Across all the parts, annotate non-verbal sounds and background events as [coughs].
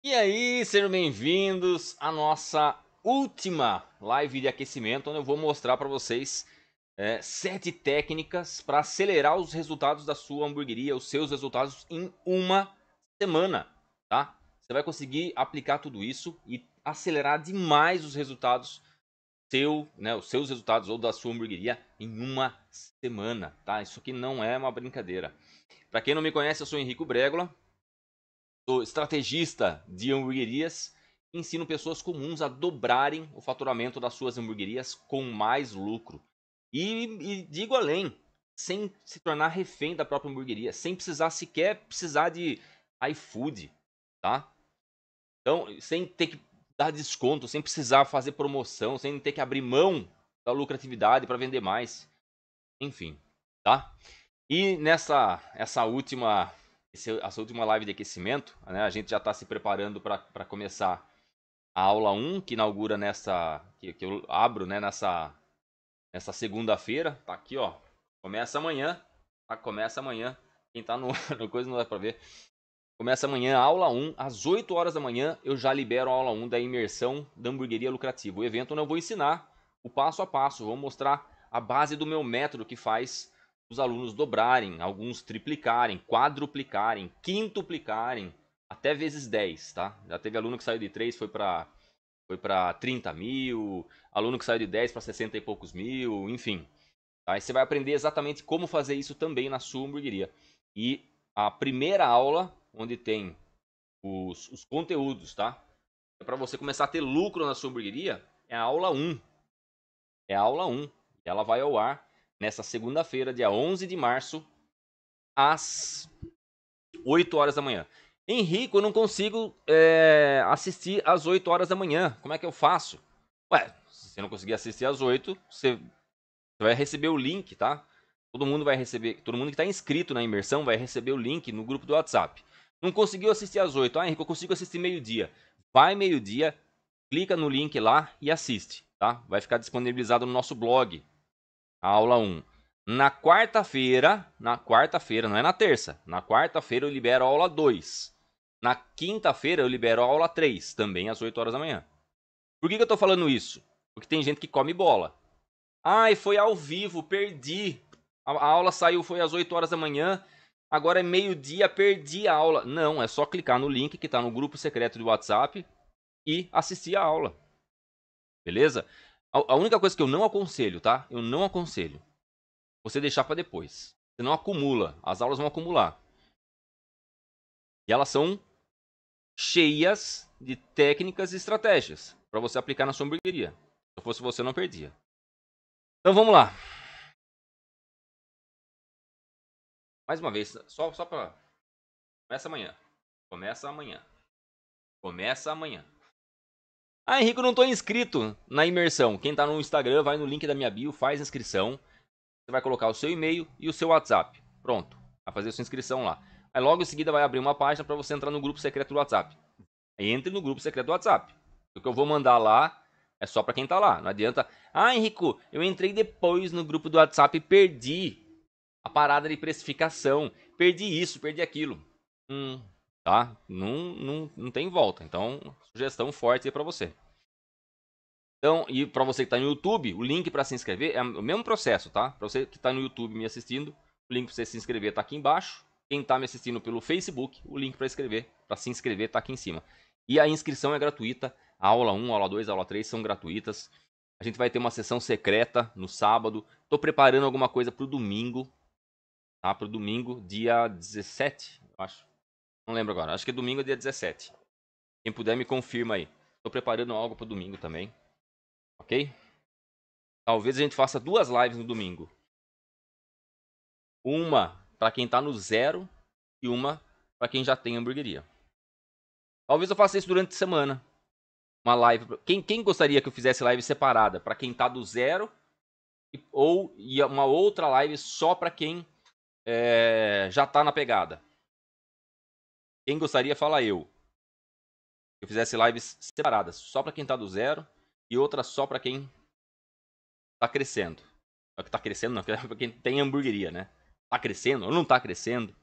E aí, sejam bem-vindos à nossa última live de aquecimento, onde eu vou mostrar para vocês é, sete técnicas para acelerar os resultados da sua hamburgueria, os seus resultados em uma semana, tá? Você vai conseguir aplicar tudo isso e acelerar demais os resultados seu, né, os seus resultados ou da sua hamburgueria em uma semana, tá? Isso aqui não é uma brincadeira. Para quem não me conhece, eu sou Henrico Bregola, do estrategista de hamburguerias que ensinam pessoas comuns a dobrarem o faturamento das suas hamburguerias com mais lucro. E, e digo além, sem se tornar refém da própria hamburgueria, sem precisar sequer precisar de iFood, tá? Então, sem ter que dar desconto, sem precisar fazer promoção, sem ter que abrir mão da lucratividade para vender mais. Enfim, tá? E nessa essa última esse, essa é última live de aquecimento, né, a gente já está se preparando para começar a aula 1, que inaugura nessa. que, que eu abro né, nessa, nessa segunda-feira. Tá aqui, ó. Começa amanhã. Tá? Começa amanhã. Quem tá no, [laughs] no coisa não dá para ver. Começa amanhã a aula 1, às 8 horas da manhã eu já libero a aula 1 da imersão da hamburgueria lucrativa. O evento onde eu vou ensinar o passo a passo, vou mostrar a base do meu método que faz os alunos dobrarem, alguns triplicarem, quadruplicarem, quintuplicarem, até vezes 10, tá? Já teve aluno que saiu de 3, foi para foi para 30 mil, aluno que saiu de 10 para 60 e poucos mil, enfim. Aí você vai aprender exatamente como fazer isso também na sua hamburgueria. E a primeira aula, onde tem os, os conteúdos, tá? É para você começar a ter lucro na sua hamburgueria, é a aula 1. É a aula 1. Ela vai ao ar nessa segunda-feira, dia 11 de março, às 8 horas da manhã. Henrico, eu não consigo é, assistir às 8 horas da manhã. Como é que eu faço? Ué, se você não conseguir assistir às 8, você vai receber o link, tá? Todo mundo vai receber, todo mundo que está inscrito na imersão vai receber o link no grupo do WhatsApp. Não conseguiu assistir às 8? Ah, Henrico, eu consigo assistir meio-dia. Vai meio-dia, clica no link lá e assiste, tá? Vai ficar disponibilizado no nosso blog, Aula 1. Na quarta-feira, na quarta-feira, não é na terça. Na quarta-feira eu libero a aula 2. Na quinta-feira eu libero a aula 3, também às 8 horas da manhã. Por que, que eu estou falando isso? Porque tem gente que come bola. Ai, foi ao vivo, perdi. A, a aula saiu, foi às 8 horas da manhã. Agora é meio-dia, perdi a aula. Não, é só clicar no link que está no grupo secreto do WhatsApp e assistir a aula. Beleza? A, a única coisa que eu não aconselho, tá? Eu não aconselho. Você deixar para depois. Você não acumula. As aulas vão acumular. E elas são cheias de técnicas e estratégias para você aplicar na sua hamburgueria. Se fosse você, não perdia. Então vamos lá. Mais uma vez, só, só para. Começa amanhã. Começa amanhã. Começa amanhã. Ah, Henrique, eu não estou inscrito na imersão. Quem está no Instagram, vai no link da minha bio, faz inscrição. Você vai colocar o seu e-mail e o seu WhatsApp. Pronto. Vai fazer a sua inscrição lá. Aí logo em seguida vai abrir uma página para você entrar no grupo secreto do WhatsApp. Entre no grupo secreto do WhatsApp. O que eu vou mandar lá é só para quem está lá. Não adianta. Ah, Henrico, eu entrei depois no grupo do WhatsApp e perdi a parada de precificação. Perdi isso, perdi aquilo. Hum, tá? Não, não, não tem volta. Então, sugestão forte aí para você. Então, e para você que está no YouTube, o link para se inscrever é o mesmo processo, tá? Para você que está no YouTube me assistindo, o link para você se inscrever está aqui embaixo. Quem está me assistindo pelo Facebook, o link para escrever, para se inscrever está aqui em cima. E a inscrição é gratuita. A aula 1, a aula 2, a aula 3 são gratuitas. A gente vai ter uma sessão secreta no sábado. Estou preparando alguma coisa para o domingo. Tá? Para o domingo, dia 17, eu acho. Não lembro agora. Acho que é domingo, dia 17. Quem puder me confirma aí. Estou preparando algo para domingo também. Ok? Talvez a gente faça duas lives no domingo. Uma para quem está no zero e uma para quem já tem hamburgueria. Talvez eu faça isso durante a semana. Uma live. Quem, quem gostaria que eu fizesse live separada? Para quem está do zero ou e uma outra live só para quem é, já está na pegada. Quem gostaria, fala eu eu fizesse lives separadas, só para quem está do zero e outra só para quem está crescendo. É que está crescendo, não, [laughs] é para quem tem hamburgueria, né? Está crescendo ou não está crescendo?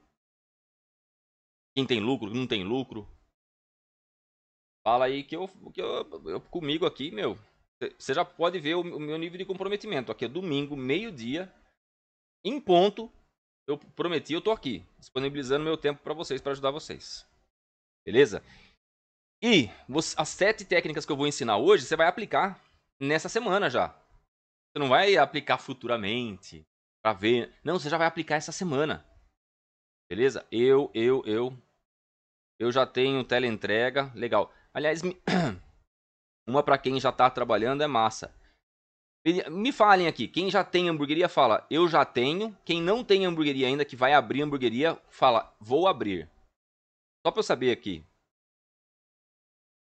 Quem tem lucro, não tem lucro? Fala aí que eu, que eu, eu comigo aqui, meu. Você já pode ver o, o meu nível de comprometimento. Aqui é domingo, meio-dia, em ponto. Eu prometi, eu tô aqui, disponibilizando meu tempo para vocês, para ajudar vocês. Beleza? E as sete técnicas que eu vou ensinar hoje, você vai aplicar nessa semana já. Você não vai aplicar futuramente para ver. Não, você já vai aplicar essa semana. Beleza? Eu, eu, eu. Eu já tenho teleentrega. Legal. Aliás, me... [coughs] uma para quem já está trabalhando é massa. Me falem aqui, quem já tem hamburgueria fala, eu já tenho. Quem não tem hamburgueria ainda, que vai abrir hamburgueria, fala, vou abrir. Só para eu saber aqui,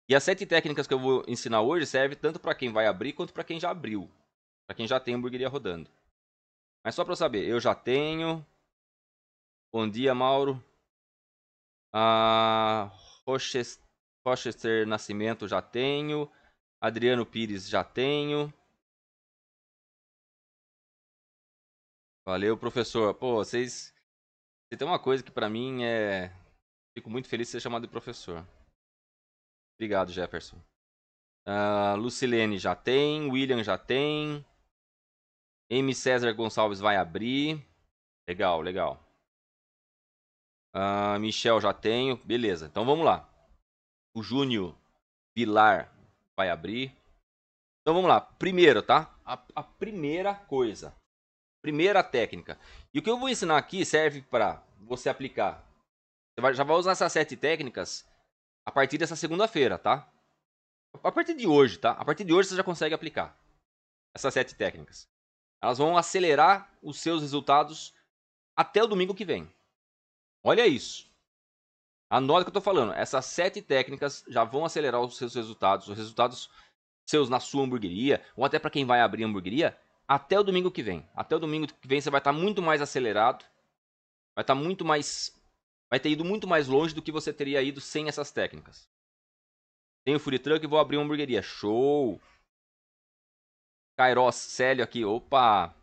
e as sete técnicas que eu vou ensinar hoje servem tanto para quem vai abrir quanto para quem já abriu. Para quem já tem hamburgueria rodando. Mas só para saber, eu já tenho. Bom dia, Mauro. Ah, Rochester, Rochester Nascimento já tenho. Adriano Pires já tenho. Valeu, professor. Pô, vocês. Tem uma coisa que para mim é. Fico muito feliz de ser chamado de professor. Obrigado, Jefferson. Uh, Lucilene já tem. William já tem. M. César Gonçalves vai abrir. Legal, legal. Uh, Michel já tenho. Beleza, então vamos lá. O Júnior Vilar vai abrir. Então vamos lá. Primeiro, tá? A, a primeira coisa. Primeira técnica. E o que eu vou ensinar aqui serve para você aplicar. Você vai, já vai usar essas sete técnicas a partir dessa segunda-feira, tá? A partir de hoje, tá? A partir de hoje você já consegue aplicar essas sete técnicas. Elas vão acelerar os seus resultados até o domingo que vem. Olha isso. Anota o que eu estou falando. Essas sete técnicas já vão acelerar os seus resultados, os resultados seus na sua hamburgueria, ou até para quem vai abrir hamburgueria, até o domingo que vem. Até o domingo que vem você vai estar tá muito mais acelerado, vai estar tá muito mais vai ter ido muito mais longe do que você teria ido sem essas técnicas. Tenho food truck e vou abrir uma hamburgueria. Show! Kairos, Célio aqui. Opa!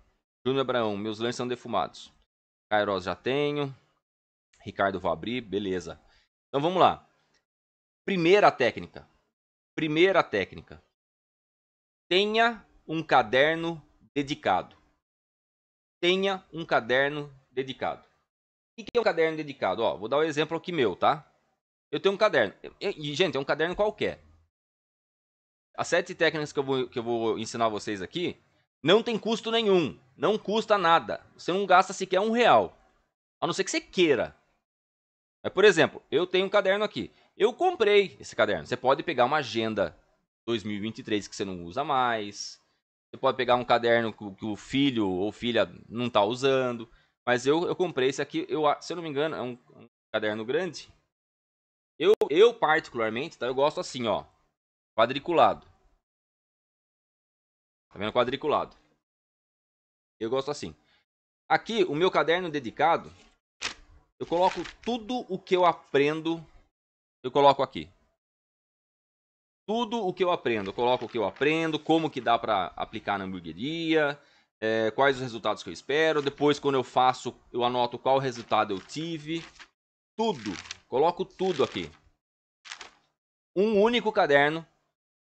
Júnior Abraão, meus lanches são defumados. Kairos já tenho. Ricardo vou abrir, beleza. Então vamos lá. Primeira técnica. Primeira técnica. Tenha um caderno dedicado. Tenha um caderno dedicado. O que é um caderno dedicado? Ó, vou dar um exemplo aqui meu, tá? Eu tenho um caderno. E, gente, é um caderno qualquer. As sete técnicas que eu, vou, que eu vou ensinar vocês aqui não tem custo nenhum. Não custa nada. Você não gasta sequer um real. A não ser que você queira. Mas, por exemplo, eu tenho um caderno aqui. Eu comprei esse caderno. Você pode pegar uma agenda 2023 que você não usa mais. Você pode pegar um caderno que o filho ou filha não está usando. Mas eu, eu comprei esse aqui, eu, se eu não me engano, é um, um caderno grande. Eu, eu particularmente, tá? Eu gosto assim, ó. Quadriculado. Tá vendo? Quadriculado. Eu gosto assim. Aqui, o meu caderno dedicado, eu coloco tudo o que eu aprendo, eu coloco aqui. Tudo o que eu aprendo, eu coloco o que eu aprendo, como que dá para aplicar na hamburgueria, é, quais os resultados que eu espero. Depois, quando eu faço, eu anoto qual resultado eu tive. Tudo. Coloco tudo aqui. Um único caderno.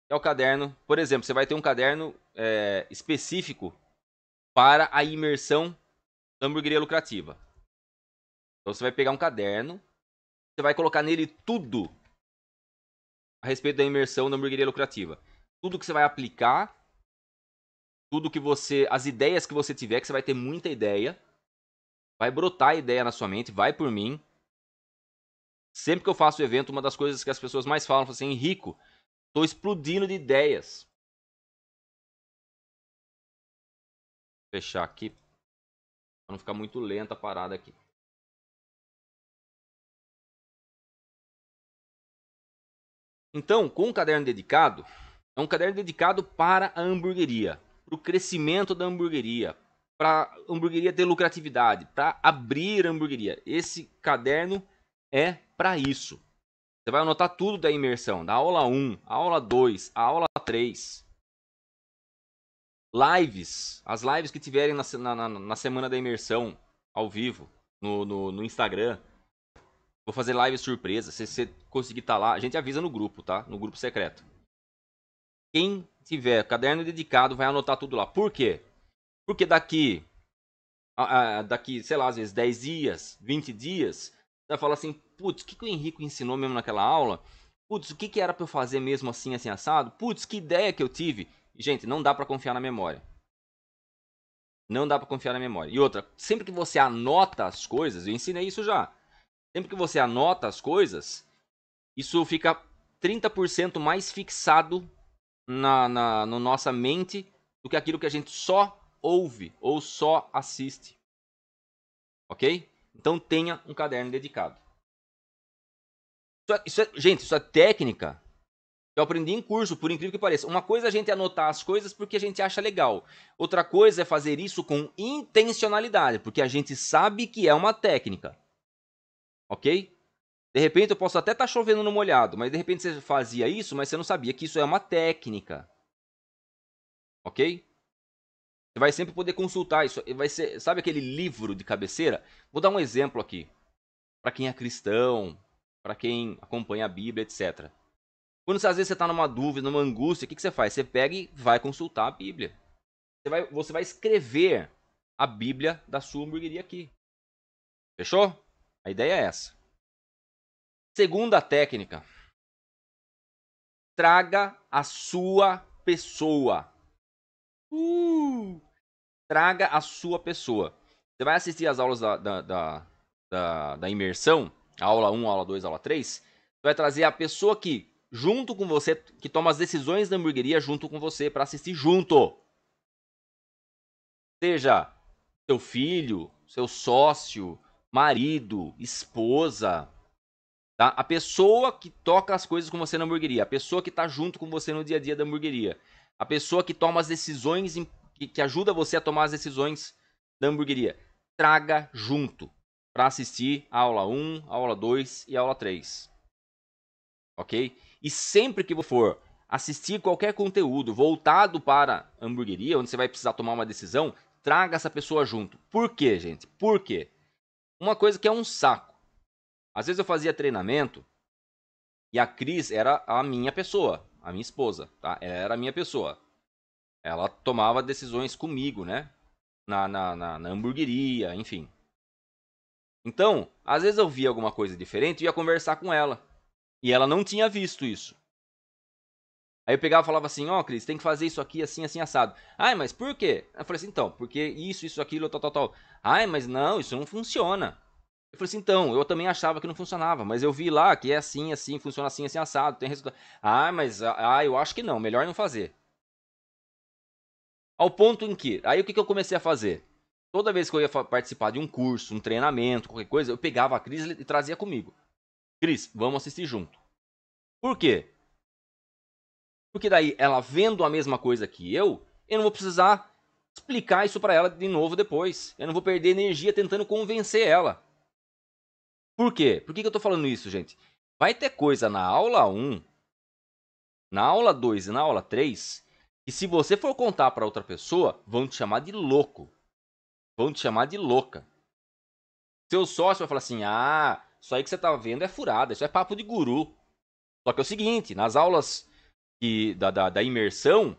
É o caderno. Por exemplo, você vai ter um caderno é, específico para a imersão hamburgueria lucrativa. Então você vai pegar um caderno, você vai colocar nele tudo a respeito da imersão da hamburgueria lucrativa. Tudo que você vai aplicar tudo que você. As ideias que você tiver, que você vai ter muita ideia. Vai brotar ideia na sua mente, vai por mim. Sempre que eu faço evento, uma das coisas que as pessoas mais falam é assim: Henrico, tô explodindo de ideias. fechar aqui. para não ficar muito lenta a parada aqui. Então, com o um caderno dedicado, é um caderno dedicado para a hamburgueria para o crescimento da hamburgueria, para a hamburgueria ter lucratividade, para abrir a hamburgueria. Esse caderno é para isso. Você vai anotar tudo da imersão, da aula 1, a aula 2, a aula 3. Lives, as lives que tiverem na, na, na semana da imersão, ao vivo, no, no, no Instagram. Vou fazer live surpresa. Se você conseguir estar tá lá, a gente avisa no grupo, tá? No grupo secreto. Quem tiver caderno dedicado vai anotar tudo lá. Por quê? Porque daqui, a, a, daqui sei lá, às vezes 10 dias, 20 dias, você vai falar assim, putz, o que, que o Henrico ensinou mesmo naquela aula? Putz, o que, que era para eu fazer mesmo assim, assim, assado? Putz, que ideia que eu tive. Gente, não dá para confiar na memória. Não dá para confiar na memória. E outra, sempre que você anota as coisas, eu ensinei isso já. Sempre que você anota as coisas, isso fica 30% mais fixado na, na no nossa mente do que aquilo que a gente só ouve ou só assiste. Ok? Então tenha um caderno dedicado. Isso é, isso é, gente, isso é técnica eu aprendi em curso, por incrível que pareça. Uma coisa é a gente anotar as coisas porque a gente acha legal. Outra coisa é fazer isso com intencionalidade, porque a gente sabe que é uma técnica. Ok? De repente eu posso até estar tá chovendo no molhado, mas de repente você fazia isso, mas você não sabia que isso é uma técnica. Ok? Você vai sempre poder consultar isso. Vai ser, sabe aquele livro de cabeceira? Vou dar um exemplo aqui. Para quem é cristão, para quem acompanha a Bíblia, etc. Quando às vezes você está numa dúvida, numa angústia, o que, que você faz? Você pega e vai consultar a Bíblia. Você vai, você vai escrever a Bíblia da sua hamburgueria aqui. Fechou? A ideia é essa. Segunda técnica. Traga a sua pessoa. Uh, traga a sua pessoa. Você vai assistir as aulas da, da, da, da, da imersão, aula 1, aula 2, aula 3. Você vai trazer a pessoa que, junto com você, que toma as decisões da hamburgueria junto com você, para assistir junto. Seja seu filho, seu sócio, marido, esposa, Tá? A pessoa que toca as coisas com você na hamburgueria, a pessoa que está junto com você no dia a dia da hamburgueria, a pessoa que toma as decisões, que ajuda você a tomar as decisões da hamburgueria, traga junto para assistir a aula 1, a aula 2 e a aula 3. Ok? E sempre que for assistir qualquer conteúdo voltado para hamburgueria, onde você vai precisar tomar uma decisão, traga essa pessoa junto. Por quê, gente? Por quê? Uma coisa que é um saco às vezes eu fazia treinamento e a Cris era a minha pessoa, a minha esposa, tá? Ela era a minha pessoa. Ela tomava decisões comigo, né? Na, na, na, na hamburgueria, enfim. Então, às vezes eu via alguma coisa diferente e ia conversar com ela. E ela não tinha visto isso. Aí eu pegava e falava assim, ó, oh, Cris, tem que fazer isso aqui, assim, assim, assado. Ai, mas por quê? Eu falei assim, então, porque isso, isso, aquilo, tal, tal, tal. Ai, mas não, isso não funciona. Eu falei assim, então, eu também achava que não funcionava, mas eu vi lá que é assim, assim, funciona assim, assim, assado, tem resultado. Ah, mas ah, ah, eu acho que não, melhor não fazer. Ao ponto em que, aí o que, que eu comecei a fazer? Toda vez que eu ia participar de um curso, um treinamento, qualquer coisa, eu pegava a Cris e trazia comigo. Cris, vamos assistir junto. Por quê? Porque daí ela vendo a mesma coisa que eu, eu não vou precisar explicar isso para ela de novo depois. Eu não vou perder energia tentando convencer ela. Por quê? Por que, eu estou falando isso, gente? Vai ter coisa na aula 1, na aula 2 e na aula 3 que, se você for contar para outra pessoa, vão te chamar de louco. Vão te chamar de louca. Seu sócio vai falar assim: ah, isso aí que você está vendo é furada, isso é papo de guru. Só que é o seguinte: nas aulas que, da, da, da imersão,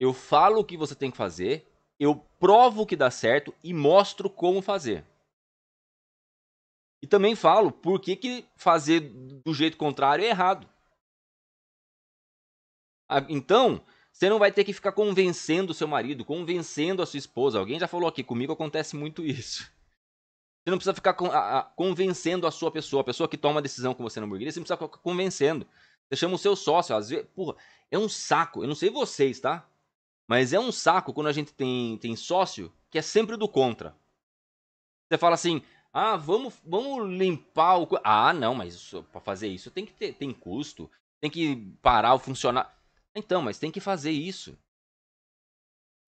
eu falo o que você tem que fazer, eu provo que dá certo e mostro como fazer. E também falo por que, que fazer do jeito contrário é errado. Então, você não vai ter que ficar convencendo seu marido, convencendo a sua esposa. Alguém já falou aqui comigo, acontece muito [laughs] isso. Você não precisa ficar convencendo a sua pessoa, a pessoa que toma a decisão com você na hamburgueria, você não precisa ficar convencendo. Você chama o seu sócio, às vezes, porra, é um saco. Eu não sei vocês, tá? Mas é um saco quando a gente tem, tem sócio que é sempre do contra. Você fala assim, ah, vamos, vamos limpar o. Ah, não, mas para fazer isso tem que ter tem custo, tem que parar o funcionário. Então, mas tem que fazer isso.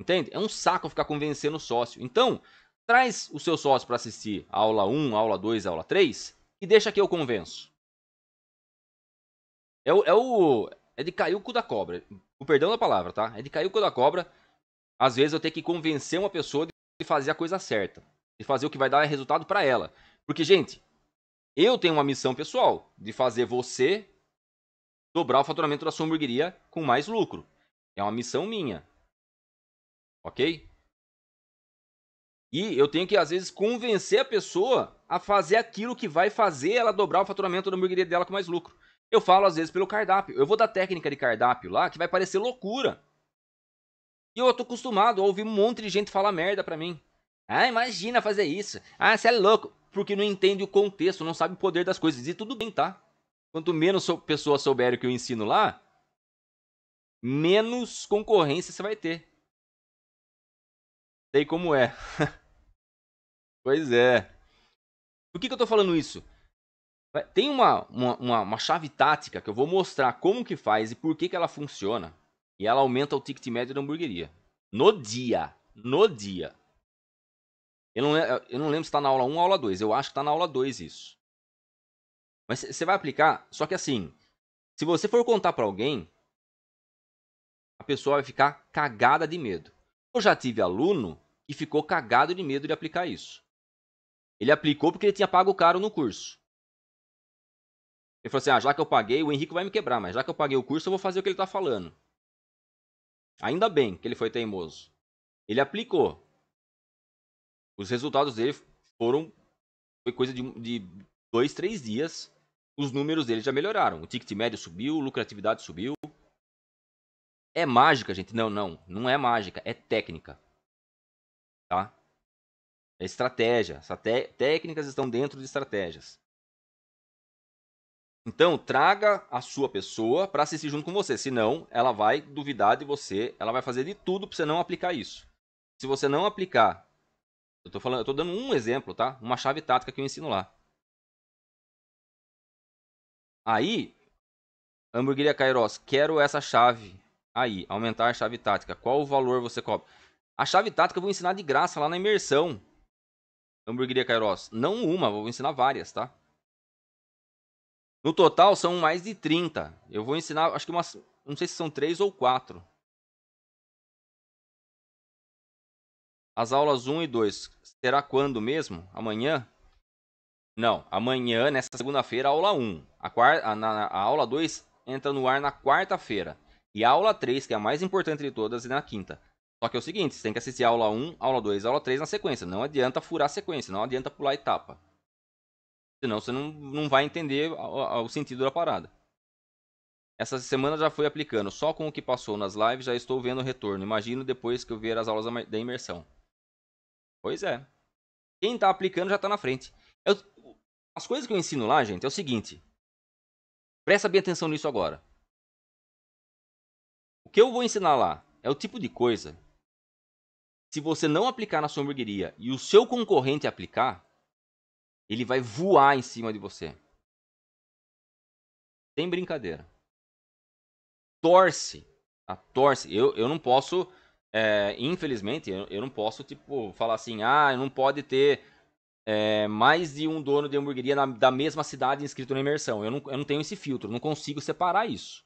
Entende? É um saco ficar convencendo o sócio. Então, traz o seu sócio para assistir a aula 1, a aula 2, a aula 3 e deixa que eu convenço. É o, é o é de cair o cu da cobra. O perdão da palavra, tá? É de cair o cu da cobra. Às vezes eu tenho que convencer uma pessoa de fazer a coisa certa de fazer o que vai dar resultado para ela. Porque, gente, eu tenho uma missão pessoal de fazer você dobrar o faturamento da sua hamburgueria com mais lucro. É uma missão minha. Ok? E eu tenho que, às vezes, convencer a pessoa a fazer aquilo que vai fazer ela dobrar o faturamento da hamburgueria dela com mais lucro. Eu falo, às vezes, pelo cardápio. Eu vou dar técnica de cardápio lá que vai parecer loucura. E eu tô acostumado a ouvir um monte de gente falar merda pra mim. Ah, imagina fazer isso. Ah, você é louco. Porque não entende o contexto, não sabe o poder das coisas. E tudo bem, tá? Quanto menos pessoas souberem o que eu ensino lá, menos concorrência você vai ter. Sei como é. [laughs] pois é. Por que, que eu tô falando isso? Tem uma, uma, uma, chave tática que eu vou mostrar como que faz e por que, que ela funciona. E ela aumenta o ticket médio da hamburgueria. No dia. No dia. Eu não, eu não lembro se está na aula 1 ou aula 2. Eu acho que está na aula 2 isso. Mas você vai aplicar, só que assim, se você for contar para alguém, a pessoa vai ficar cagada de medo. Eu já tive aluno que ficou cagado de medo de aplicar isso. Ele aplicou porque ele tinha pago caro no curso. Ele falou assim: ah, já que eu paguei, o Henrique vai me quebrar, mas já que eu paguei o curso, eu vou fazer o que ele está falando. Ainda bem que ele foi teimoso. Ele aplicou. Os resultados dele foram. Foi coisa de, de dois, três dias. Os números dele já melhoraram. O ticket médio subiu, lucratividade subiu. É mágica, gente? Não, não. Não é mágica. É técnica. Tá? É estratégia. Estrate... Técnicas estão dentro de estratégias. Então, traga a sua pessoa para assistir junto com você. Senão, ela vai duvidar de você. Ela vai fazer de tudo para você não aplicar isso. Se você não aplicar eu tô, falando, eu tô dando um exemplo, tá? Uma chave tática que eu ensino lá. Aí, hamburgueria Kairos, quero essa chave aí, aumentar a chave tática. Qual o valor você cobra? A chave tática eu vou ensinar de graça lá na imersão. Hamburgueria Kairos. Não uma, vou ensinar várias, tá? No total são mais de 30. Eu vou ensinar, acho que umas, não sei se são 3 ou 4. As aulas 1 e 2 será quando mesmo? Amanhã? Não, amanhã, nessa segunda-feira, aula 1. A, quarta, a, a aula 2 entra no ar na quarta-feira. E a aula 3, que é a mais importante de todas, é na quinta. Só que é o seguinte, você tem que assistir a aula 1, aula 2, aula 3 na sequência. Não adianta furar a sequência, não adianta pular a etapa. Senão você não, não vai entender o, sentido da parada. Essa semana já fui aplicando, só com o que passou nas lives já estou vendo o retorno. Imagino depois que eu ver as aulas da imersão. Pois é. Quem está aplicando já está na frente. Eu, as coisas que eu ensino lá, gente, é o seguinte. Presta bem atenção nisso agora. O que eu vou ensinar lá é o tipo de coisa. Se você não aplicar na sua hamburgueria e o seu concorrente aplicar, ele vai voar em cima de você. Sem brincadeira. Torce. a ah, Torce. Eu, eu não posso é, infelizmente, eu, eu, não posso, tipo, falar assim, ah, não pode ter é, mais de um dono de hamburgueria na, da mesma cidade inscrito na imersão. Eu não, eu não tenho esse filtro, não consigo separar isso.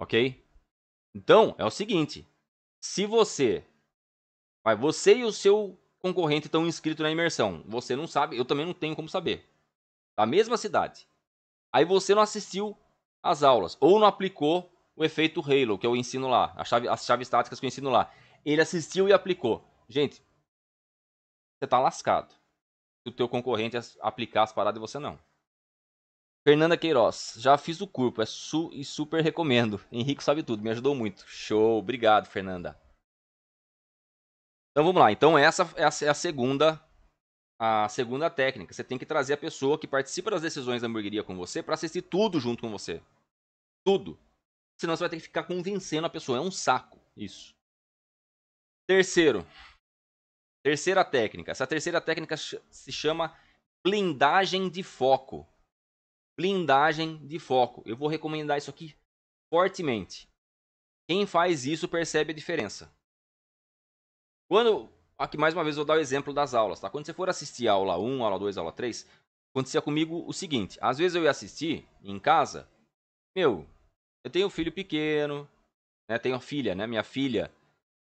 Ok? Então, é o seguinte: se você. Vai, você e o seu concorrente estão inscritos na imersão. Você não sabe, eu também não tenho como saber. Da mesma cidade. Aí você não assistiu às aulas, ou não aplicou o efeito Halo, que eu ensino lá, a chave, as chaves táticas que eu ensino lá. Ele assistiu e aplicou. Gente, você tá lascado. Se o teu concorrente aplicar as paradas e você não. Fernanda Queiroz, já fiz o curso, é su e super recomendo. Henrique sabe tudo, me ajudou muito. Show, obrigado, Fernanda. Então vamos lá. Então essa é a segunda a segunda técnica. Você tem que trazer a pessoa que participa das decisões da hamburgueria com você para assistir tudo junto com você. Tudo. Senão você vai ter que ficar convencendo a pessoa. É um saco isso. Terceiro. Terceira técnica. Essa terceira técnica se chama blindagem de foco. Blindagem de foco. Eu vou recomendar isso aqui fortemente. Quem faz isso percebe a diferença. Quando, aqui mais uma vez eu vou dar o exemplo das aulas, tá? Quando você for assistir a aula 1, aula 2, aula 3, acontecia comigo o seguinte, às vezes eu ia assistir em casa, meu, eu tenho um filho pequeno, né? tenho uma filha, né? Minha filha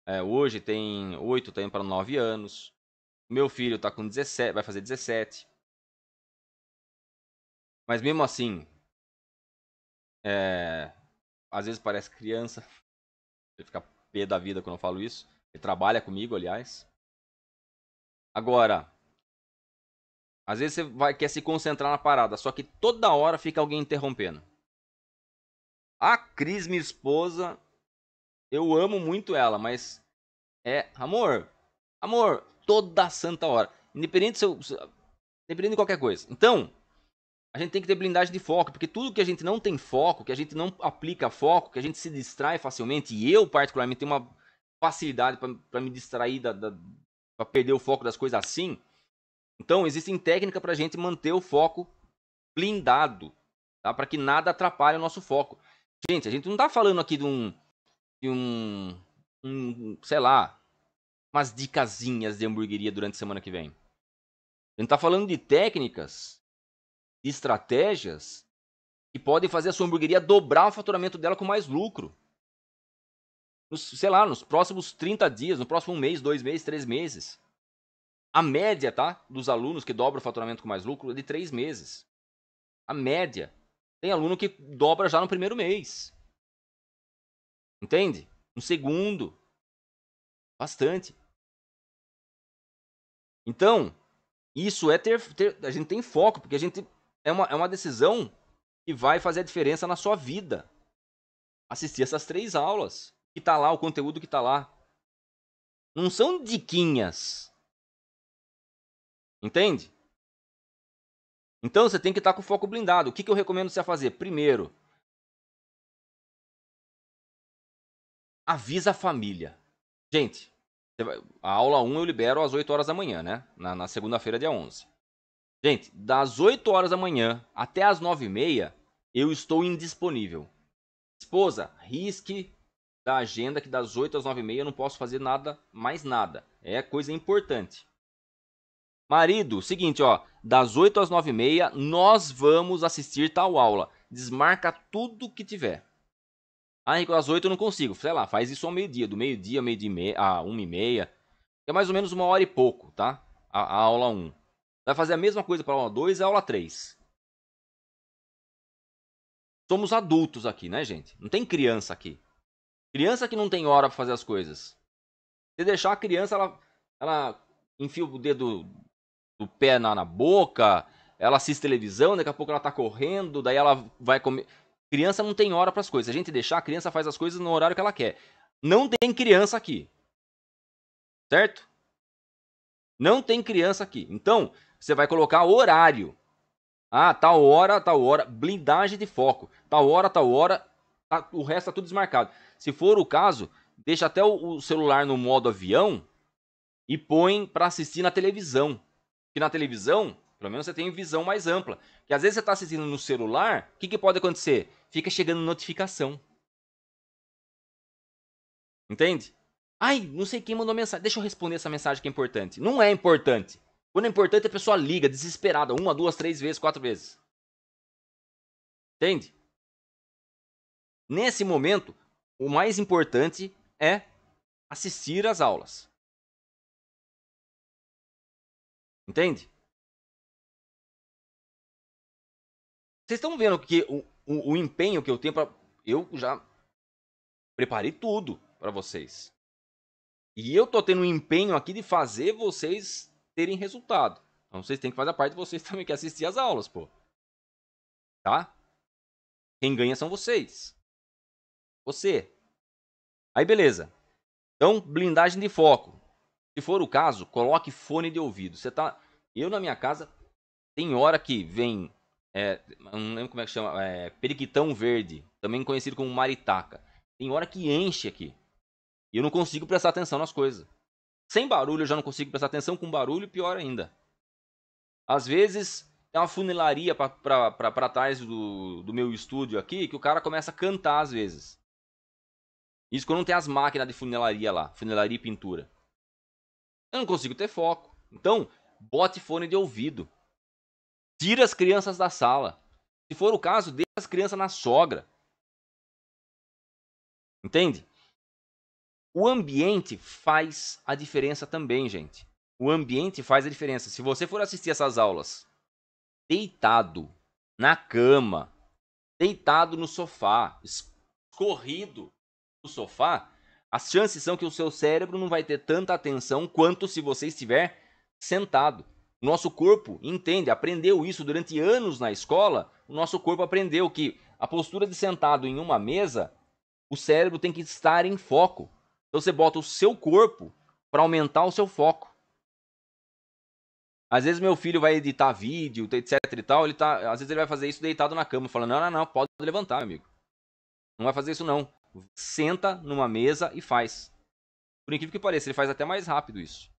é, hoje tem 8, tem para 9 anos. Meu filho tá com 17, vai fazer 17. Mas mesmo assim, é, às vezes parece criança. Ele fica pé da vida quando eu falo isso. Ele trabalha comigo, aliás. Agora, às vezes você vai, quer se concentrar na parada, só que toda hora fica alguém interrompendo. A Cris, minha esposa, eu amo muito ela, mas é amor. Amor, toda santa hora. Independente se eu, se, independente de qualquer coisa. Então, a gente tem que ter blindagem de foco, porque tudo que a gente não tem foco, que a gente não aplica foco, que a gente se distrai facilmente, e eu particularmente tenho uma facilidade para me distrair, da, da para perder o foco das coisas assim. Então, existem técnicas para a gente manter o foco blindado, tá? para que nada atrapalhe o nosso foco. Gente, a gente não tá falando aqui de um. De um. um sei lá. Umas dicasinhas de hamburgueria durante a semana que vem. A gente tá falando de técnicas, de estratégias que podem fazer a sua hamburgueria dobrar o faturamento dela com mais lucro. Nos, sei lá, nos próximos 30 dias, no próximo mês, dois meses, três meses. A média, tá? Dos alunos que dobram o faturamento com mais lucro é de três meses. A média. Tem aluno que dobra já no primeiro mês. Entende? No segundo. Bastante. Então, isso é ter, ter, A gente tem foco, porque a gente. É uma, é uma decisão que vai fazer a diferença na sua vida. Assistir essas três aulas. Que tá lá, o conteúdo que tá lá. Não são diquinhas. Entende? Então você tem que estar com o foco blindado. O que, que eu recomendo você fazer? Primeiro, avisa a família. Gente, a aula 1 eu libero às 8 horas da manhã, né? Na, na segunda-feira, dia 11. Gente, das 8 horas da manhã até as 9 e meia, eu estou indisponível. Esposa, risque da agenda que das 8 às 9 e meia eu não posso fazer nada, mais nada. É coisa importante. Marido, seguinte, ó, das 8 às 9 e meia nós vamos assistir tal aula. Desmarca tudo que tiver. Ah, Rico, às 8 eu não consigo. Sei lá, faz isso ao meio-dia, do meio-dia, meio-dia meia, a 1 e meia. É mais ou menos uma hora e pouco, tá? A, a aula 1. Vai fazer a mesma coisa para a aula 2 e a aula 3. Somos adultos aqui, né, gente? Não tem criança aqui. Criança que não tem hora para fazer as coisas. Se deixar a criança, ela, ela enfia o dedo do pé na, na boca, ela assiste televisão, daqui a pouco ela tá correndo, daí ela vai comer. Criança não tem hora para as coisas. A gente deixar, a criança faz as coisas no horário que ela quer. Não tem criança aqui. Certo? Não tem criança aqui. Então, você vai colocar horário. Ah, tal hora, tal hora, blindagem de foco. Tal hora, tal hora, tá, o resto tá tudo desmarcado. Se for o caso, deixa até o, o celular no modo avião e põe para assistir na televisão. Que na televisão, pelo menos você tem visão mais ampla. Que às vezes você está assistindo no celular, o que, que pode acontecer? Fica chegando notificação. Entende? Ai, não sei quem mandou mensagem. Deixa eu responder essa mensagem que é importante. Não é importante. Quando é importante, a pessoa liga, desesperada, uma, duas, três vezes, quatro vezes. Entende? Nesse momento, o mais importante é assistir às aulas. Entende? Vocês estão vendo que o, o, o, empenho que eu tenho para eu já preparei tudo para vocês. E eu tô tendo um empenho aqui de fazer vocês terem resultado. Então vocês têm que fazer a parte de vocês [laughs] também que é assistir as aulas, pô. Tá? Quem ganha são vocês. Você. Aí beleza. Então, blindagem de foco. Se for o caso, coloque fone de ouvido. Você tá. Eu na minha casa tem hora que vem. É, não lembro como é que chama. É, periquitão verde. Também conhecido como maritaca. Tem hora que enche aqui. E eu não consigo prestar atenção nas coisas. Sem barulho eu já não consigo prestar atenção, com barulho pior ainda. Às vezes tem uma funilaria para trás do, do meu estúdio aqui que o cara começa a cantar às vezes. Isso quando não tem as máquinas de funilaria lá, funilaria e pintura. Eu não consigo ter foco. Então, bote fone de ouvido. Tira as crianças da sala. Se for o caso, deixa as crianças na sogra. Entende? O ambiente faz a diferença também, gente. O ambiente faz a diferença. Se você for assistir essas aulas deitado na cama, deitado no sofá, escorrido no sofá, as chances são que o seu cérebro não vai ter tanta atenção quanto se você estiver sentado. Nosso corpo entende, aprendeu isso durante anos na escola. O nosso corpo aprendeu que a postura de sentado em uma mesa, o cérebro tem que estar em foco. Então você bota o seu corpo para aumentar o seu foco. Às vezes meu filho vai editar vídeo, etc e tal, ele tá, às vezes ele vai fazer isso deitado na cama, falando: "Não, não, não, pode levantar, amigo. Não vai fazer isso não senta numa mesa e faz. Por incrível que pareça, ele faz até mais rápido isso.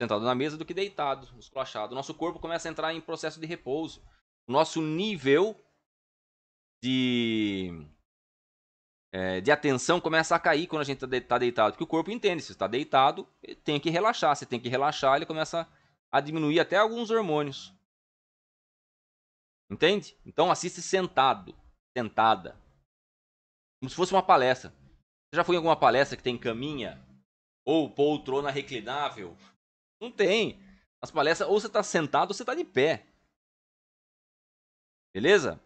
Sentado na mesa do que deitado, escrochado. Nosso corpo começa a entrar em processo de repouso. nosso nível de, é, de atenção começa a cair quando a gente está tá deitado. Porque o corpo entende, se está deitado, tem que relaxar. Se tem que relaxar, ele começa a diminuir até alguns hormônios. Entende? Então assiste sentado, sentada. Como se fosse uma palestra. Você já foi em alguma palestra que tem caminha? Ou poltrona reclinável? Não tem. As palestras, ou você está sentado ou você está de pé. Beleza?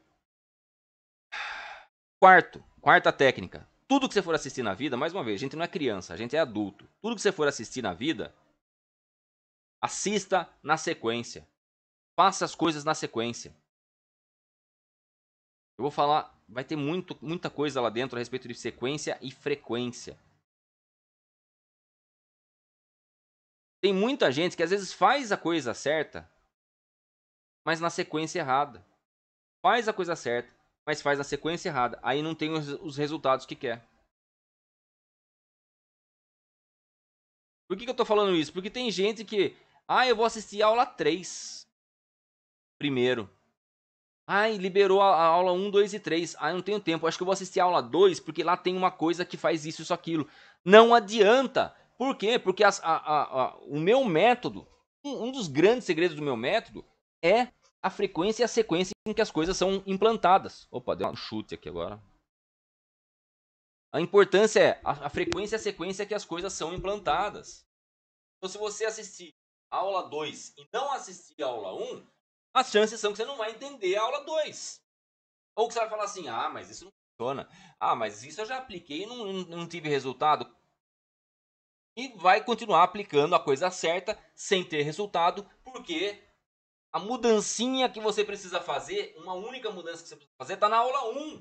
Quarto, quarta técnica. Tudo que você for assistir na vida, mais uma vez, a gente não é criança, a gente é adulto. Tudo que você for assistir na vida, assista na sequência. Faça as coisas na sequência. Eu vou falar vai ter muito, muita coisa lá dentro a respeito de sequência e frequência. Tem muita gente que às vezes faz a coisa certa, mas na sequência errada. Faz a coisa certa, mas faz na sequência errada. Aí não tem os, os resultados que quer. Por que, que eu estou falando isso? Porque tem gente que. Ah, eu vou assistir a aula 3 primeiro. Ai, liberou a, a, aula 1, 2 e 3. Ai, não tenho tempo. Acho que eu vou assistir a aula 2, porque lá tem uma coisa que faz isso, isso, aquilo. Não adianta. Por quê? Porque as, a, o meu método, um, um dos grandes segredos do meu método é a frequência e a sequência em que as coisas são implantadas. Opa, deu um chute aqui agora. A importância é a, a frequência e a sequência que as coisas são implantadas. Então, se você assistir a aula 2 e não assistir a aula 1, um, as chances são que você não vai entender a aula 2. Ou que você vai falar assim, ah, mas isso não funciona. Ah, mas isso eu já apliquei e não, não tive resultado. E vai continuar aplicando a coisa certa sem ter resultado, porque a mudancinha que você precisa fazer, uma única mudança que você precisa fazer, está na aula 1.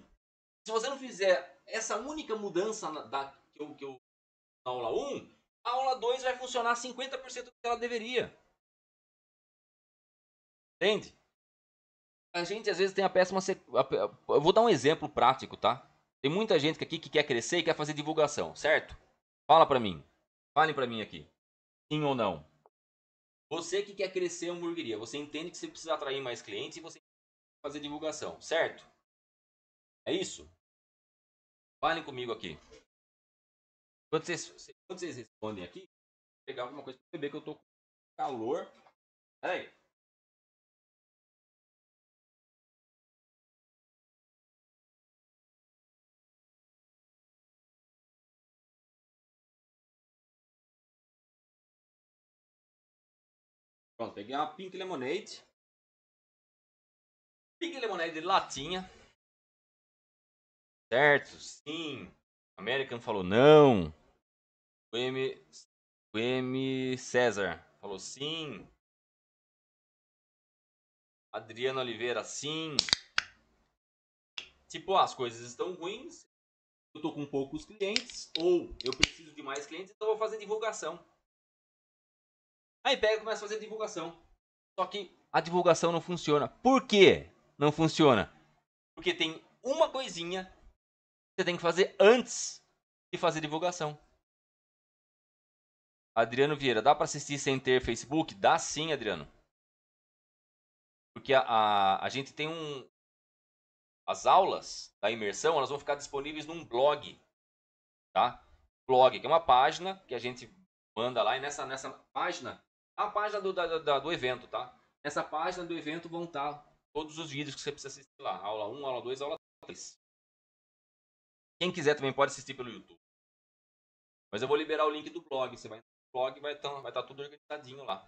Se você não fizer essa única mudança da, que eu, que eu, na aula 1, a aula 2 vai funcionar 50% do que ela deveria. Entende? A gente às vezes tem a péssima. Sec... Eu vou dar um exemplo prático, tá? Tem muita gente aqui que quer crescer e quer fazer divulgação, certo? Fala pra mim. Falem pra mim aqui. Sim ou não? Você que quer crescer a hamburgueria, você entende que você precisa atrair mais clientes e você fazer divulgação, certo? É isso? Falem comigo aqui. Quando vocês, quando vocês respondem aqui, vou pegar alguma coisa pra beber que eu tô com calor. Peraí. aí. Pronto, peguei uma Pink Lemonade. Pink Lemonade de latinha. Certo, sim. American falou não. O M, o M César falou sim. Adriano Oliveira, sim. Tipo, ah, as coisas estão ruins. Eu tô com poucos clientes. Ou eu preciso de mais clientes, então vou fazer divulgação. Aí pega e começa a fazer divulgação. Só que a divulgação não funciona. Por quê? Não funciona. Porque tem uma coisinha que você tem que fazer antes de fazer divulgação. Adriano Vieira, dá para assistir sem ter Facebook? Dá sim, Adriano. Porque a, a, a gente tem um. As aulas da imersão elas vão ficar disponíveis num blog. Tá? Blog, que é uma página que a gente manda lá. E nessa, nessa página a página do, da, da, do evento, tá? Nessa página do evento vão estar tá todos os vídeos que você precisa assistir lá. Aula 1, aula 2, aula 3. Quem quiser também pode assistir pelo YouTube. Mas eu vou liberar o link do blog. Você vai no blog vai estar tá, vai tá tudo organizadinho lá.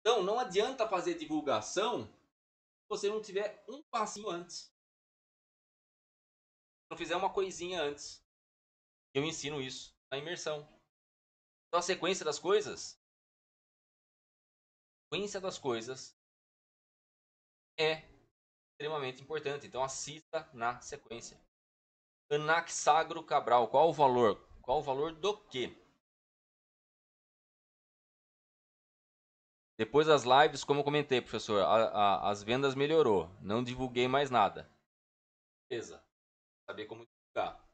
Então, não adianta fazer divulgação se você não tiver um passinho antes. Se não fizer uma coisinha antes. Eu ensino isso na imersão. Então a sequência das coisas. sequência das coisas é extremamente importante. Então assista na sequência. Anaxagro Cabral, qual o valor? Qual o valor do quê? Depois das lives, como comentei, professor, a, a, as vendas melhorou. Não divulguei mais nada. Beleza. Saber como divulgar.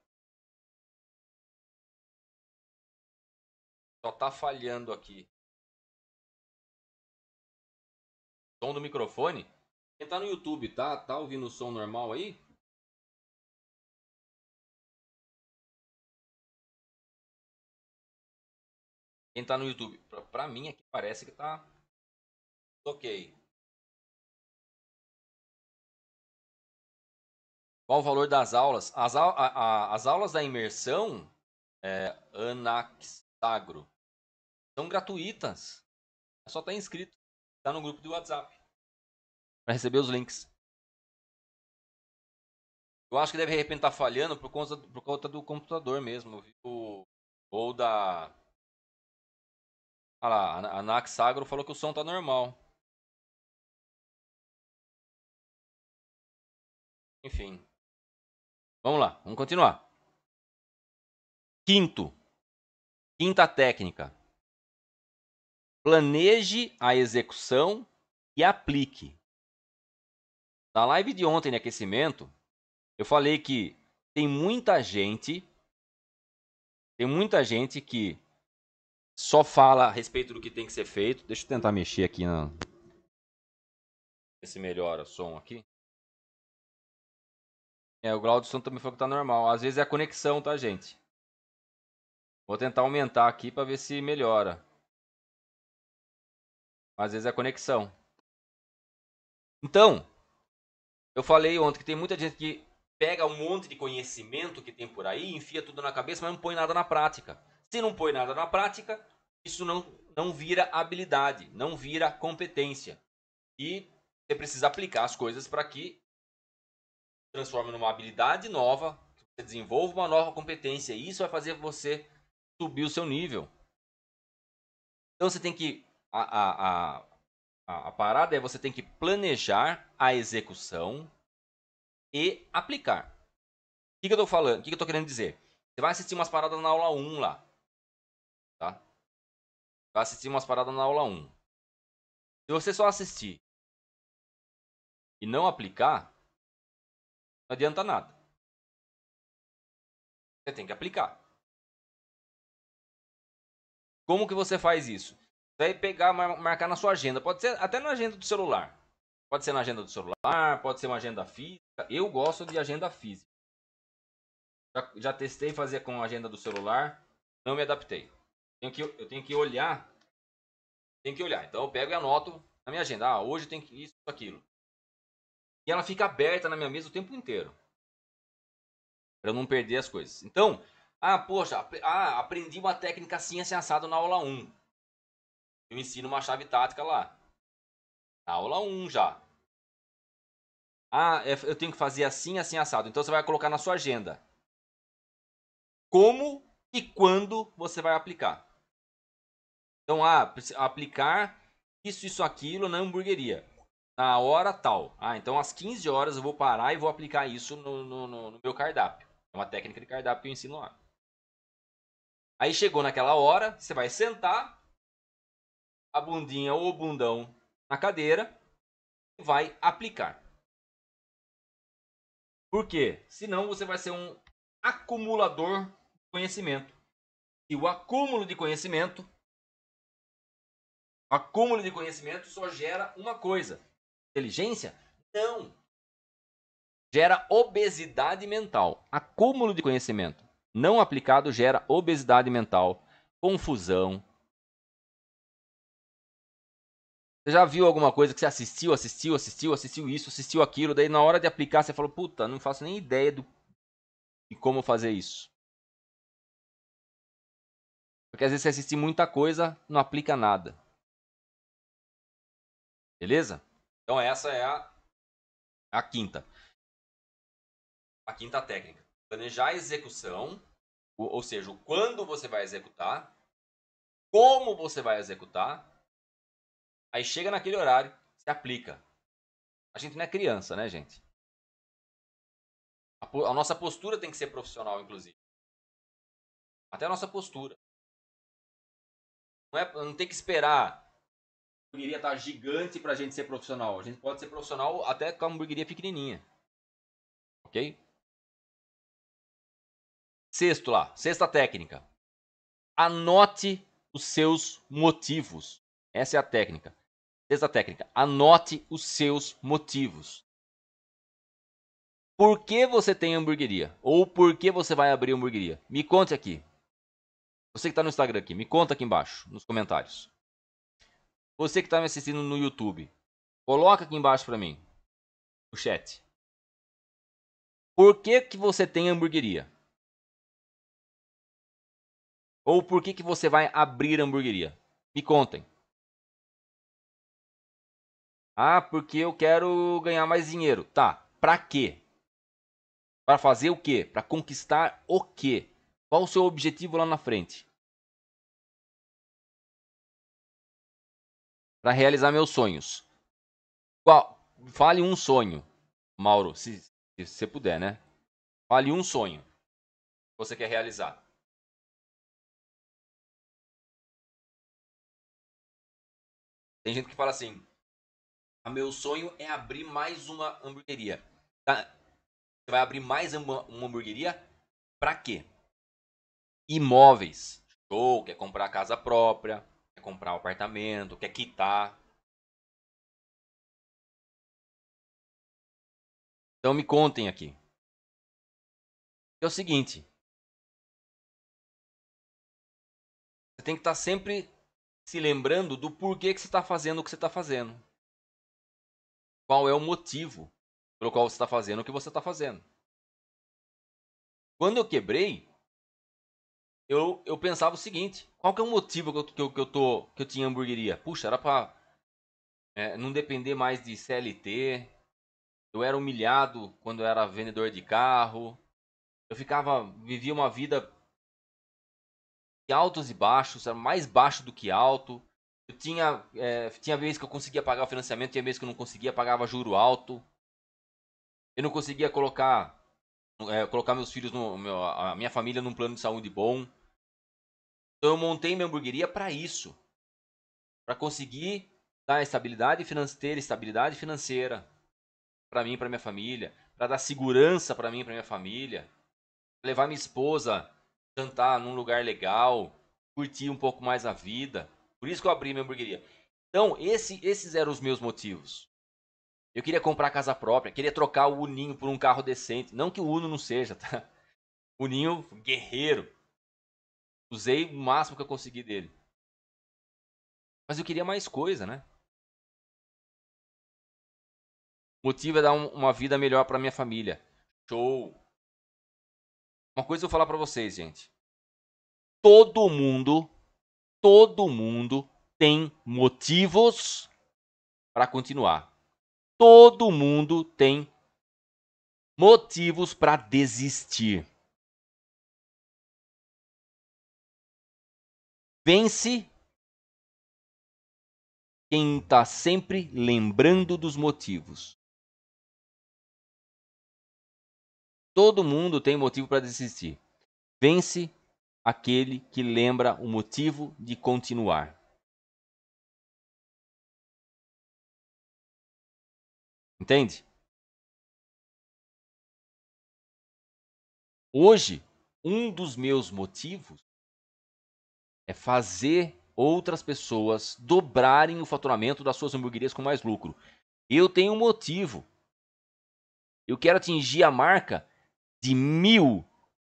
Só tá falhando aqui. Som do microfone? Quem tá no YouTube, tá? Tá ouvindo o som normal aí? Quem tá no YouTube? Pra, pra mim aqui parece que tá ok. Qual o valor das aulas? As, a, a, as aulas da imersão, é, Anaxagro, são gratuitas. É só estar tá inscrito, está no grupo do WhatsApp para receber os links. Eu acho que deve de repente estar tá falhando por conta, por conta do computador mesmo, viu? Ou da. Olha ah lá, a Naxagro falou que o som está normal. Enfim. Vamos lá, vamos continuar. Quinto. Quinta técnica planeje a execução e aplique. Na live de ontem de aquecimento, eu falei que tem muita gente, tem muita gente que só fala a respeito do que tem que ser feito. Deixa eu tentar mexer aqui na ver se melhora o som aqui. É, o de som também falou que tá normal. Às vezes é a conexão, tá, gente? Vou tentar aumentar aqui para ver se melhora. Às vezes é a conexão. Então, eu falei ontem que tem muita gente que pega um monte de conhecimento que tem por aí, enfia tudo na cabeça, mas não põe nada na prática. Se não põe nada na prática, isso não, não vira habilidade, não vira competência. E você precisa aplicar as coisas para que transforme numa habilidade nova, você desenvolva uma nova competência. E isso vai fazer você subir o seu nível. Então você tem que a, a, a, a parada é você tem que planejar a execução e aplicar. O que, que eu tô falando? O que, que eu estou querendo dizer? Você vai assistir umas paradas na aula 1 lá. Tá? Vai assistir umas paradas na aula 1. Se você só assistir e não aplicar, não adianta nada. Você tem que aplicar. Como que você faz isso? vai pegar, marcar na sua agenda. Pode ser até na agenda do celular. Pode ser na agenda do celular, pode ser uma agenda física. Eu gosto de agenda física. Já, já testei fazer com a agenda do celular, não me adaptei. Tenho que, eu tenho que olhar, tem que olhar. Então eu pego e anoto na minha agenda. Ah, hoje tem que isso, aquilo. E ela fica aberta na minha mesa o tempo inteiro. Para eu não perder as coisas. Então, ah, poxa, ah, aprendi uma técnica assim, assim assado na aula 1 eu ensino uma chave tática lá. Na aula 1 já. Ah, é, eu tenho que fazer assim, assim, assado. Então você vai colocar na sua agenda. Como e quando você vai aplicar. Então, ah, aplicar isso, isso, aquilo na hamburgueria. Na hora tal. Ah, então às 15 horas eu vou parar e vou aplicar isso no, no, no, no meu cardápio. É uma técnica de cardápio que eu ensino lá. Aí chegou naquela hora, você vai sentar, a bundinha ou o bundão na cadeira e vai aplicar. Por quê? Senão você vai ser um acumulador de conhecimento. E o acúmulo de conhecimento acúmulo de conhecimento só gera uma coisa. Inteligência? Não. Gera obesidade mental. Acúmulo de conhecimento não aplicado gera obesidade mental, confusão, Você já viu alguma coisa que você assistiu, assistiu, assistiu, assistiu isso, assistiu aquilo, daí na hora de aplicar você falou, puta, não faço nem ideia do... de como fazer isso. Porque às vezes você assiste muita coisa, não aplica nada. Beleza? Então essa é a, a quinta. A quinta técnica. Planejar a execução, ou, ou seja, quando você vai executar, como você vai executar Aí chega naquele horário, se aplica. A gente não é criança, né, gente? A, a nossa postura tem que ser profissional, inclusive. Até a nossa postura. Não, é, não tem que esperar a hamburgueria tá gigante para a gente ser profissional. A gente pode ser profissional até com a hamburgueria pequenininha. Ok? Sexto lá, sexta técnica. Anote os seus motivos. Essa é a técnica. Beleza técnica. Anote os seus motivos. Por que você tem hamburgueria? Ou por que você vai abrir hamburgueria? Me conte aqui. Você que está no Instagram aqui, me conta aqui embaixo, nos comentários. Você que está me assistindo no YouTube, coloca aqui embaixo para mim, no chat. Por que, que você tem hamburgueria? Ou por que, que você vai abrir hamburgueria? Me contem. Ah, porque eu quero ganhar mais dinheiro. Tá, pra quê? Para fazer o quê? Para conquistar o quê? Qual o seu objetivo lá na frente? Para realizar meus sonhos. Qual? Fale um sonho, Mauro, se, se você puder, né? Fale um sonho que você quer realizar. Tem gente que fala assim: meu sonho é abrir mais uma hamburgueria. Tá? Você vai abrir mais uma, uma hamburgueria para quê? Imóveis. Show, quer comprar casa própria, quer comprar um apartamento, quer quitar. Então me contem aqui. É o seguinte. Você tem que estar tá sempre se lembrando do porquê que você está fazendo o que você está fazendo qual é o motivo pelo qual você está fazendo o que você está fazendo. Quando eu quebrei, eu, eu pensava o seguinte: qual que é o motivo que eu, que eu, que eu, tô, que eu tinha hamburgueria? Puxa, era para é, não depender mais de CLT. Eu era humilhado quando eu era vendedor de carro. Eu ficava, vivia uma vida de altos e baixos, era mais baixo do que alto. Eu tinha, é, tinha vezes que eu conseguia pagar o financiamento, tinha vezes que eu não conseguia, pagava juro alto. Eu não conseguia colocar, é, colocar meus filhos, no, meu, a minha família num plano de saúde bom. Então eu montei minha hamburgueria para isso. Para conseguir dar estabilidade financeira, estabilidade financeira para mim, para minha família, para dar segurança para mim, para minha família, levar minha esposa jantar num lugar legal, curtir um pouco mais a vida. Por isso que eu abri minha hamburgueria. Então, esse, esses eram os meus motivos. Eu queria comprar casa própria, queria trocar o Uninho por um carro decente. Não que o Uno não seja, tá? Uninho, guerreiro. Usei o máximo que eu consegui dele. Mas eu queria mais coisa, né? O motivo é dar um, uma vida melhor para minha família. Show! Uma coisa eu vou falar para vocês, gente. Todo mundo todo mundo tem motivos para continuar. Todo mundo tem motivos para desistir. Vence quem está sempre lembrando dos motivos. Todo mundo tem motivo para desistir. Vence aquele que lembra o motivo de continuar. Entende? Hoje, um dos meus motivos é fazer outras pessoas dobrarem o faturamento das suas hamburguerias com mais lucro. Eu tenho um motivo. Eu quero atingir a marca de mil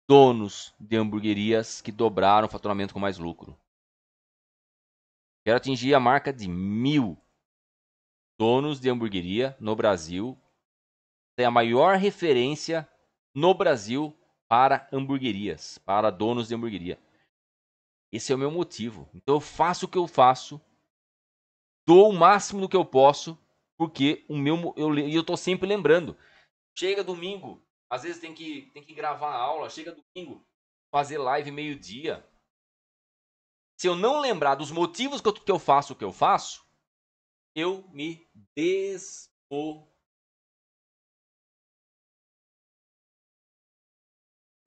donos de hamburguerias que dobraram o faturamento com mais lucro. Quero atingir a marca de mil donos de hamburgueria no Brasil. É a maior referência no Brasil para hamburguerias, para donos de hamburgueria. Esse é o meu motivo. Então eu faço o que eu faço, dou o máximo do que eu posso, porque o meu eu eu tô sempre lembrando. Chega domingo, às vezes tem que, tem que gravar a aula, chega domingo, fazer live meio-dia. Se eu não lembrar dos motivos que eu, que eu faço o que eu faço, eu me desmo.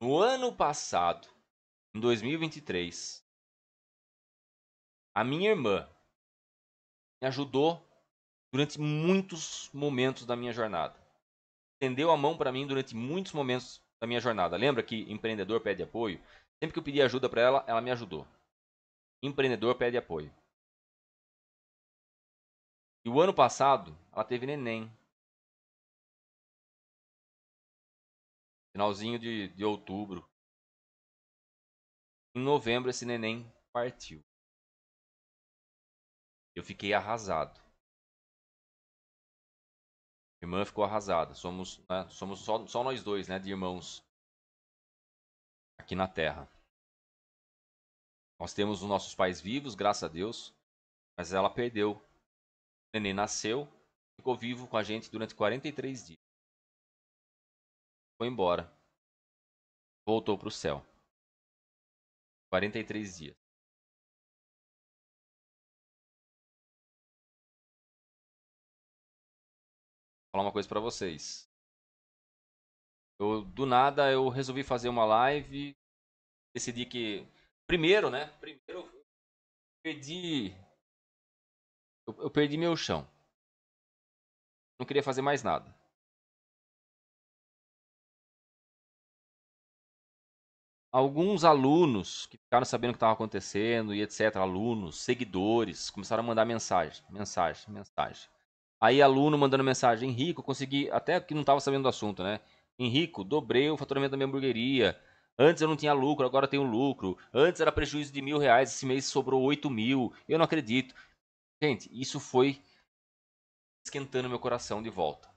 No ano passado, em 2023, a minha irmã me ajudou durante muitos momentos da minha jornada estendeu a mão para mim durante muitos momentos da minha jornada. Lembra que empreendedor pede apoio? Sempre que eu pedi ajuda para ela, ela me ajudou. Empreendedor pede apoio. E o ano passado, ela teve neném. Finalzinho de, de outubro. Em novembro, esse neném partiu. Eu fiquei arrasado. Irmã ficou arrasada. Somos, né, somos só, só nós dois, né, de irmãos aqui na Terra. Nós temos os nossos pais vivos, graças a Deus, mas ela perdeu. O neném nasceu, ficou vivo com a gente durante 43 dias. Foi embora. Voltou para o céu. 43 dias. falar uma coisa para vocês. Eu, do nada, eu resolvi fazer uma live. Decidi que. Primeiro, né? Primeiro, eu perdi. Eu, eu perdi meu chão. Não queria fazer mais nada. Alguns alunos que ficaram sabendo o que estava acontecendo e etc. Alunos, seguidores, começaram a mandar mensagem, mensagem, mensagem. Aí aluno mandando mensagem, Henrico, consegui, até que não estava sabendo do assunto, né? Henrico, dobrei o faturamento da minha hamburgueria. Antes eu não tinha lucro, agora tenho lucro. Antes era prejuízo de mil reais, esse mês sobrou oito mil. Eu não acredito. Gente, isso foi esquentando meu coração de volta.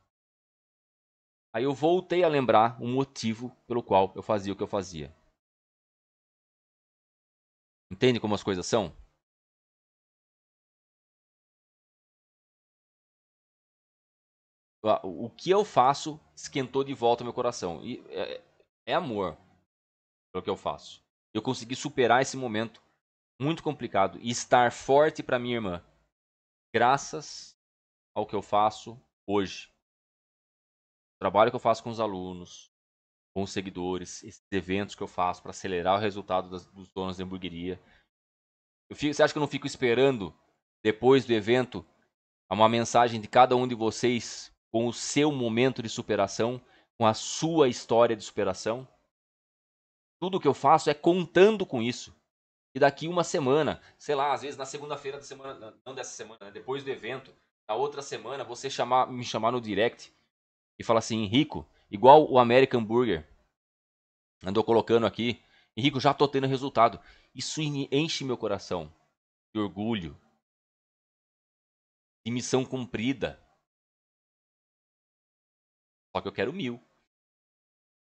Aí eu voltei a lembrar o motivo pelo qual eu fazia o que eu fazia. Entende como as coisas são? O que eu faço esquentou de volta meu coração. E é, é amor pelo que eu faço. Eu consegui superar esse momento muito complicado e estar forte para minha irmã, graças ao que eu faço hoje. O trabalho que eu faço com os alunos, com os seguidores, esses eventos que eu faço para acelerar o resultado das, dos donos da hamburgueria. Fico, você acha que eu não fico esperando, depois do evento, uma mensagem de cada um de vocês com o seu momento de superação, com a sua história de superação. Tudo que eu faço é contando com isso. E daqui uma semana, sei lá, às vezes na segunda-feira da semana, não dessa semana, né, depois do evento, na outra semana, você chamar, me chamar no direct e falar assim, Henrico, igual o American Burger, andou colocando aqui, Henrico, já tô tendo resultado. Isso enche meu coração de orgulho, de missão cumprida, só que eu quero mil.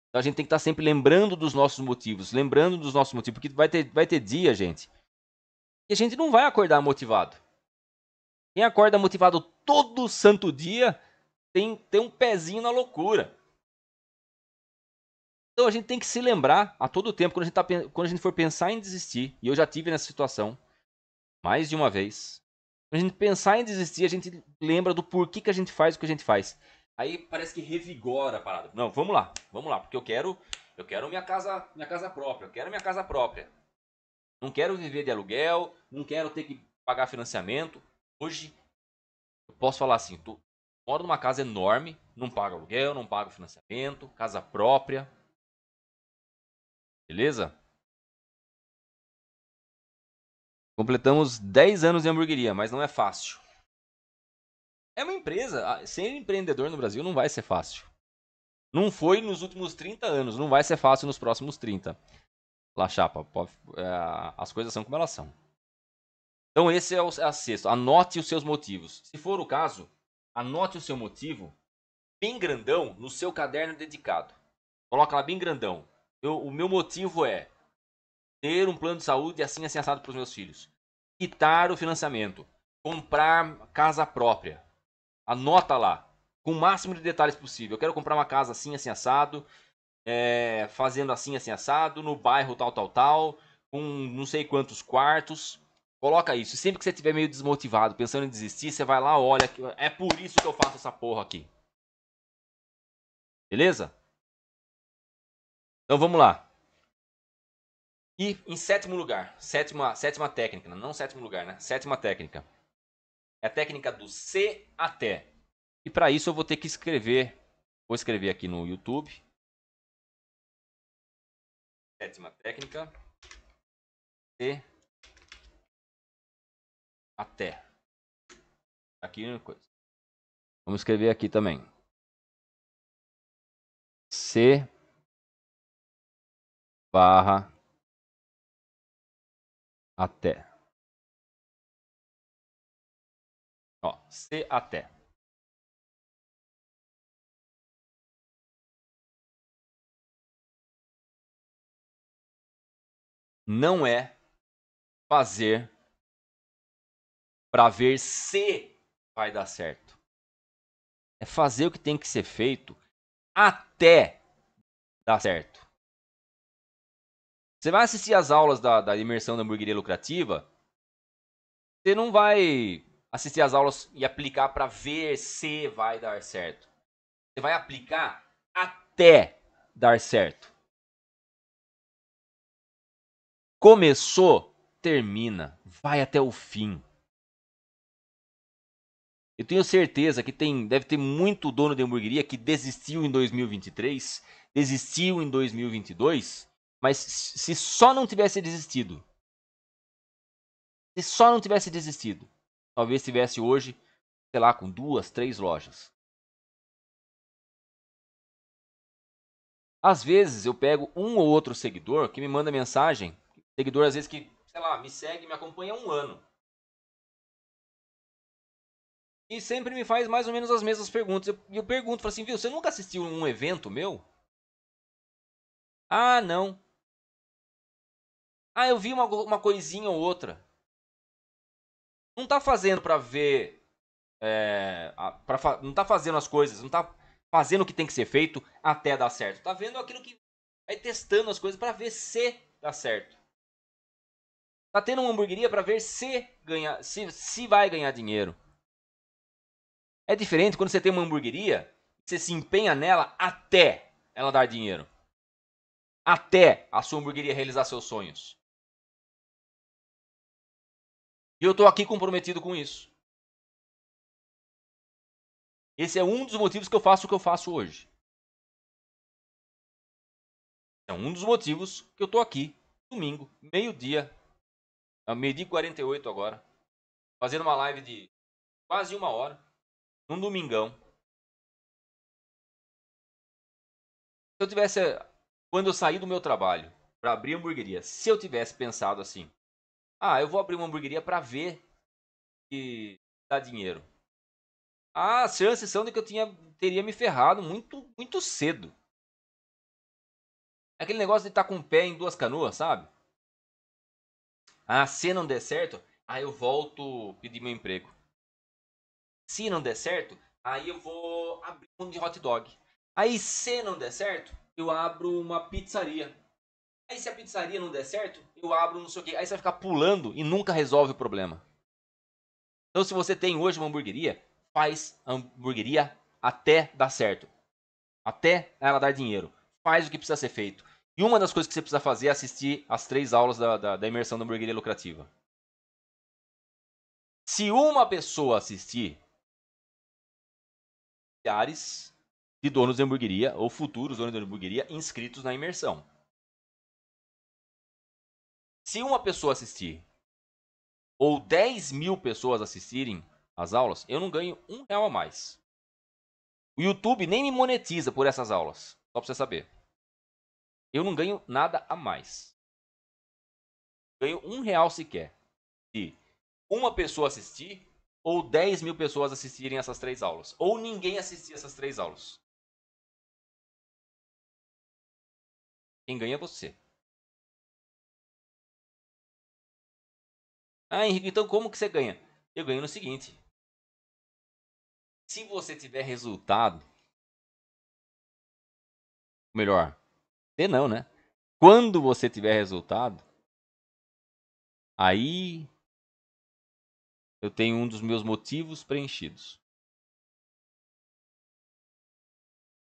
Então a gente tem que estar sempre lembrando dos nossos motivos, lembrando dos nossos motivos, porque vai ter, vai ter dia, gente, E a gente não vai acordar motivado. Quem acorda motivado todo santo dia tem, tem um pezinho na loucura. Então a gente tem que se lembrar a todo tempo, quando a, gente tá, quando a gente for pensar em desistir, e eu já tive nessa situação mais de uma vez, quando a gente pensar em desistir, a gente lembra do porquê que a gente faz o que a gente faz. Aí parece que revigora a parada. Não, vamos lá, vamos lá, porque eu quero, eu quero minha casa, minha casa própria, eu quero minha casa própria. Não quero viver de aluguel, não quero ter que pagar financiamento. Hoje eu posso falar assim, tu moro numa casa enorme, não pago aluguel, não pago financiamento, casa própria. Beleza? Completamos 10 anos de hamburgueria, mas não é fácil. É uma empresa. Ah, ser empreendedor no Brasil não vai ser fácil. Não foi nos últimos 30 anos, não vai ser fácil nos próximos 30. Lá, chapa, é, as coisas são como elas são. Então, esse é o é sexto. Anote os seus motivos. Se for o caso, anote o seu motivo bem grandão no seu caderno dedicado. Coloca lá bem grandão. Eu, o meu motivo é ter um plano de saúde assim, assim assinado para os meus filhos. Quitar o financiamento. Comprar casa própria. Anota lá, com o máximo de detalhes possível. Eu quero comprar uma casa assim, assim, assado, é, fazendo assim, assim, assado, no bairro tal, tal, tal, com não sei quantos quartos. Coloca isso. Sempre que você estiver meio desmotivado, pensando em desistir, você vai lá, olha, é por isso que eu faço essa porra aqui. Beleza? Então vamos lá. E em sétimo lugar, sétima, sétima técnica, né? não sétimo lugar, né? Sétima técnica. É a técnica do C até. E para isso eu vou ter que escrever. Vou escrever aqui no YouTube. Sétima técnica. C até. Tá aqui uma né, coisa. Vamos escrever aqui também. C barra até. C até. Não é fazer para ver se vai dar certo. É fazer o que tem que ser feito até dar certo. Você vai assistir as aulas da, da imersão da hamburgueria lucrativa, você não vai assistir as aulas e aplicar para ver se vai dar certo. Você vai aplicar até dar certo. Começou, termina, vai até o fim. Eu tenho certeza que tem, deve ter muito dono de hamburgueria que desistiu em 2023, desistiu em 2022, mas se só não tivesse desistido, se só não tivesse desistido, talvez estivesse hoje, sei lá, com duas, três lojas. Às vezes eu pego um ou outro seguidor que me manda mensagem, seguidor às vezes que, sei lá, me segue, me acompanha há um ano. E sempre me faz mais ou menos as mesmas perguntas. Eu, eu pergunto, falo assim, viu, você nunca assistiu um evento meu? Ah, não. Ah, eu vi uma, uma coisinha ou outra não tá fazendo para ver. É, pra, não tá fazendo as coisas, não tá fazendo o que tem que ser feito até dar certo. Tá vendo aquilo que. Vai testando as coisas para ver se dá certo. Tá tendo uma hamburgueria para ver se ganha, se, se vai ganhar dinheiro. É diferente quando você tem uma hamburgueria, você se empenha nela até ela dar dinheiro. Até a sua hamburgueria realizar seus sonhos. E eu estou aqui comprometido com isso. Esse é um dos motivos que eu faço o que eu faço hoje. É um dos motivos que eu estou aqui, domingo, meio-dia, meio-dia e 48 agora, fazendo uma live de quase uma hora, num domingão. Se eu tivesse, quando eu saí do meu trabalho para abrir a hamburgueria, se eu tivesse pensado assim, ah, eu vou abrir uma hamburgueria para ver que dá dinheiro. Ah, chances são de que eu tinha, teria me ferrado muito, muito cedo. É aquele negócio de estar tá com o pé em duas canoas, sabe? Ah, se não der certo, aí eu volto pedir meu emprego. Se não der certo, aí eu vou abrir um de hot dog. Aí se não der certo, eu abro uma pizzaria. Aí se a pizzaria não der certo, eu abro não sei o quê. Aí você vai ficar pulando e nunca resolve o problema. Então se você tem hoje uma hamburgueria, faz a hamburgueria até dar certo. Até ela dar dinheiro. Faz o que precisa ser feito. E uma das coisas que você precisa fazer é assistir as três aulas da, da, da imersão da hamburgueria lucrativa. Se uma pessoa assistir, milhares de donos de hamburgueria ou futuros donos de hamburgueria inscritos na imersão. Se uma pessoa assistir ou 10 mil pessoas assistirem as aulas, eu não ganho um real a mais. O YouTube nem me monetiza por essas aulas. Só pra você saber. Eu não ganho nada a mais. Ganho um real sequer. Se uma pessoa assistir ou 10 mil pessoas assistirem essas três aulas. Ou ninguém assistir essas três aulas. Quem ganha é você. Ah, Henrique, então como que você ganha? Eu ganho no seguinte. Se você tiver resultado, melhor, se não, né? Quando você tiver resultado, aí eu tenho um dos meus motivos preenchidos.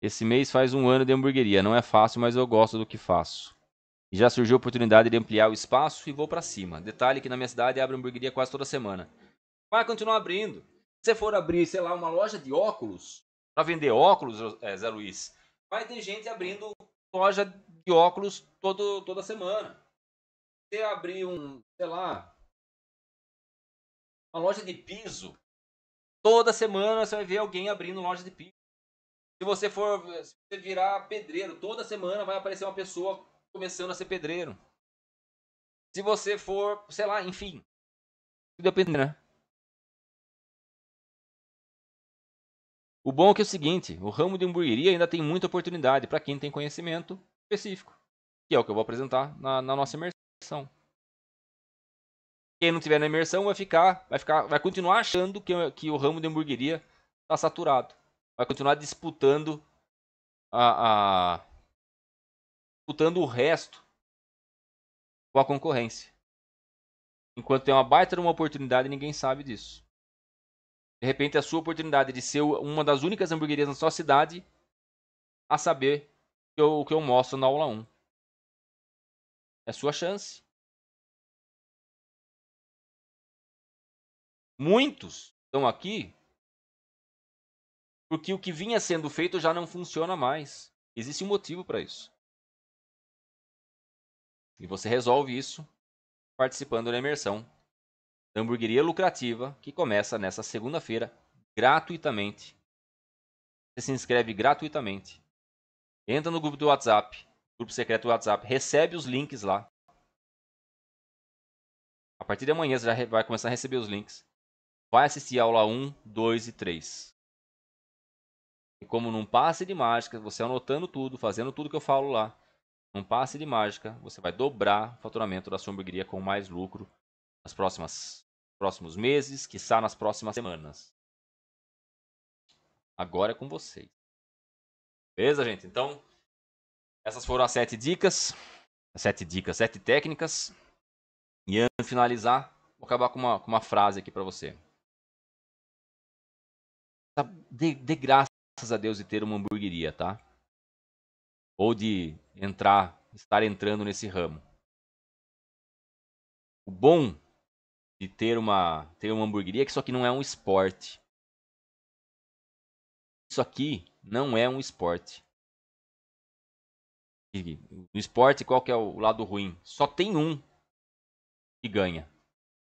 Esse mês faz um ano de hamburgueria. Não é fácil, mas eu gosto do que faço já surgiu a oportunidade de ampliar o espaço e vou para cima. Detalhe que na minha cidade abre hamburgueria quase toda semana. Vai continuar abrindo. Se for abrir, sei lá, uma loja de óculos, para vender óculos, é, Zé Luiz, vai ter gente abrindo loja de óculos todo, toda semana. Se abrir um, sei lá, uma loja de piso, toda semana você vai ver alguém abrindo loja de piso. Se você for eh, se você virar pedreiro, toda semana vai aparecer uma pessoa começando a ser pedreiro. Se você for, sei lá, enfim. Depende, né? O bom é que é o seguinte, o ramo de hamburgueria ainda tem muita oportunidade para quem tem conhecimento específico, que é o que eu vou apresentar na, na, nossa imersão. Quem não tiver na imersão vai ficar, vai ficar, vai continuar achando que, que o ramo de hamburgueria está saturado, vai continuar disputando a, a disputando o resto com a concorrência. Enquanto tem uma baita de uma oportunidade, ninguém sabe disso. De repente, a sua oportunidade de ser uma das únicas hamburguerias na sua cidade a saber o que eu mostro na aula 1. É sua chance. Muitos estão aqui porque o que vinha sendo feito já não funciona mais. Existe um motivo para isso. E você resolve isso participando da imersão da Hamburgueria Lucrativa, que começa nessa segunda-feira, gratuitamente. Você se inscreve gratuitamente. Entra no grupo do WhatsApp, grupo secreto do WhatsApp, recebe os links lá. A partir de amanhã você já vai começar a receber os links. Vai assistir a aula 1, 2 e 3. E como num passe de mágica, você anotando tudo, fazendo tudo que eu falo lá, um passe de mágica, você vai dobrar o faturamento da sua hamburgueria com mais lucro nas próximas próximos meses, quiçá nas próximas semanas. Agora é com vocês. Beleza, gente? Então, essas foram as sete dicas. As sete dicas, sete técnicas. E antes de finalizar, vou acabar com uma, com uma frase aqui para você. Tá de graças a Deus de ter uma hamburgueria, tá? Ou de entrar, estar entrando nesse ramo. O bom de ter uma, ter uma hamburgueria é que isso aqui não é um esporte. Isso aqui não é um esporte. No esporte, qual que é o lado ruim? Só tem um que ganha.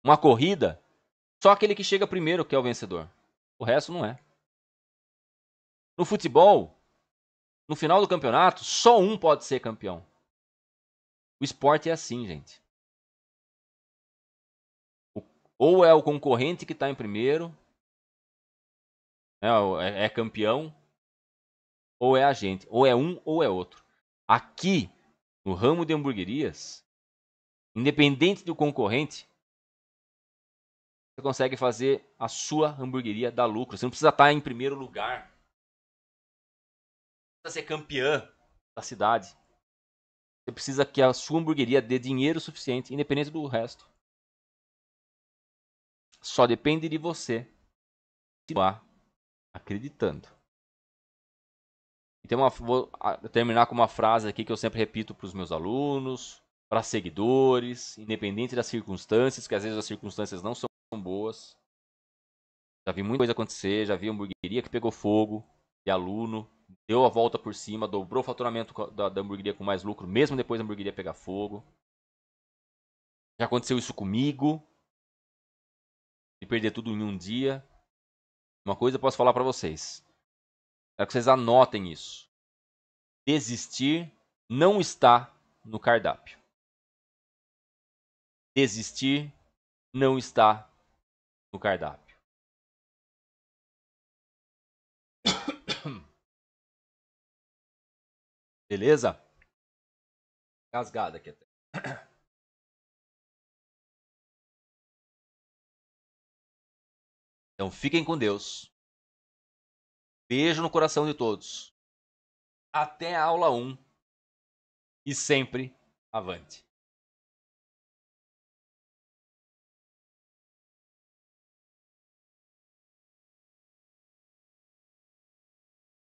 Uma corrida, só aquele que chega primeiro que é o vencedor. O resto não é. No futebol, no final do campeonato, só um pode ser campeão. O esporte é assim, gente. Ou é o concorrente que está em primeiro, né, é, é campeão, ou é a gente. Ou é um ou é outro. Aqui, no ramo de hamburguerias, independente do concorrente, você consegue fazer a sua hamburgueria dar lucro. Você não precisa estar tá em primeiro lugar ser campeã da cidade. Você precisa que a sua hamburgueria dê dinheiro suficiente, independente do resto. Só depende de você continuar acreditando. Então, vou terminar com uma frase aqui que eu sempre repito para os meus alunos, para seguidores, independente das circunstâncias, que às vezes as circunstâncias não são boas. Já vi muita coisa acontecer, já vi hamburgueria que pegou fogo, de aluno deu a volta por cima, dobrou o faturamento da, da hamburgueria com mais lucro, mesmo depois da hamburgueria pegar fogo. Já aconteceu isso comigo. De perder tudo em um dia. Uma coisa eu posso falar para vocês. É que vocês anotem isso. Desistir não está no cardápio. Desistir não está no cardápio. Beleza? Casgada aqui até. Então fiquem com Deus. Beijo no coração de todos. Até a aula 1. E sempre avante.